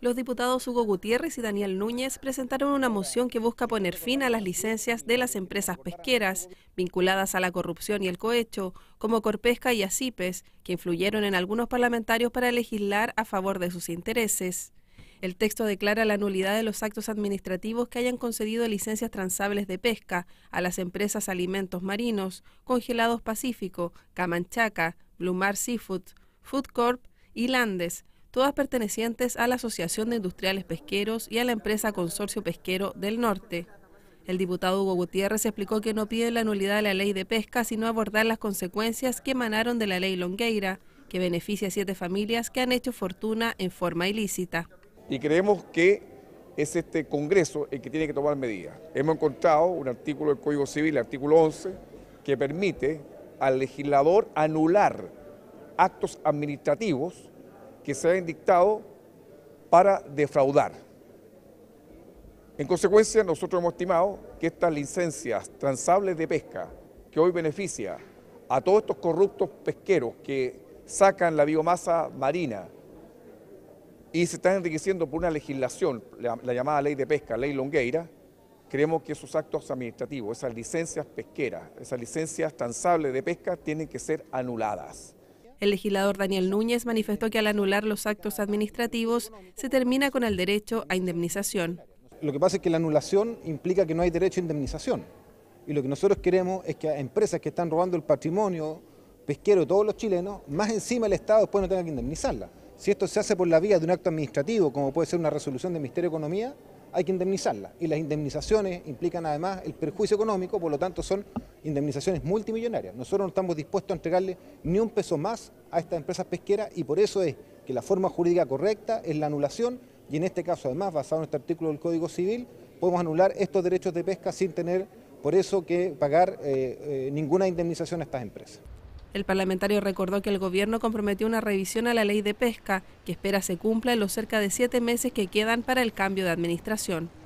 Los diputados Hugo Gutiérrez y Daniel Núñez presentaron una moción que busca poner fin a las licencias de las empresas pesqueras vinculadas a la corrupción y el cohecho, como Corpesca y Acipes, que influyeron en algunos parlamentarios para legislar a favor de sus intereses. El texto declara la nulidad de los actos administrativos que hayan concedido licencias transables de pesca a las empresas Alimentos Marinos, Congelados Pacífico, Camanchaca, Mar Seafood, Food Corp y Landes, todas pertenecientes a la Asociación de Industriales Pesqueros y a la empresa Consorcio Pesquero del Norte. El diputado Hugo Gutiérrez explicó que no pide la nulidad de la ley de pesca, sino abordar las consecuencias que emanaron de la ley Longueira, que beneficia a siete familias que han hecho fortuna en forma ilícita y creemos que es este Congreso el que tiene que tomar medidas. Hemos encontrado un artículo del Código Civil, el artículo 11, que permite al legislador anular actos administrativos que se hayan dictado para defraudar. En consecuencia, nosotros hemos estimado que estas licencias transables de pesca, que hoy beneficia a todos estos corruptos pesqueros que sacan la biomasa marina, y se están enriqueciendo por una legislación, la, llamada ley de pesca, ley Longueira, creemos que esos actos administrativos, esas licencias pesqueras, esas licencias transables de pesca tienen que ser anuladas. El legislador Daniel Núñez manifestó que al anular los actos administrativos se termina con el derecho a indemnización. Lo que pasa es que la anulación implica que no hay derecho a indemnización. Y lo que nosotros queremos es que a empresas que están robando el patrimonio pesquero de todos los chilenos, más encima el Estado después no tenga que indemnizarla. Si esto se hace por la vía de un acto administrativo, como puede ser una resolución del Ministerio de Economía, hay que indemnizarla. Y las indemnizaciones implican además el perjuicio económico, por lo tanto son indemnizaciones multimillonarias. Nosotros no estamos dispuestos a entregarle ni un peso más a estas empresas pesqueras y por eso es que la forma jurídica correcta es la anulación y en este caso además, basado en este artículo del Código Civil, podemos anular estos derechos de pesca sin tener por eso que pagar eh, eh, ninguna indemnización a estas empresas. El parlamentario recordó que el gobierno comprometió una revisión a la ley de pesca, que espera se cumpla en los cerca de siete meses que quedan para el cambio de administración.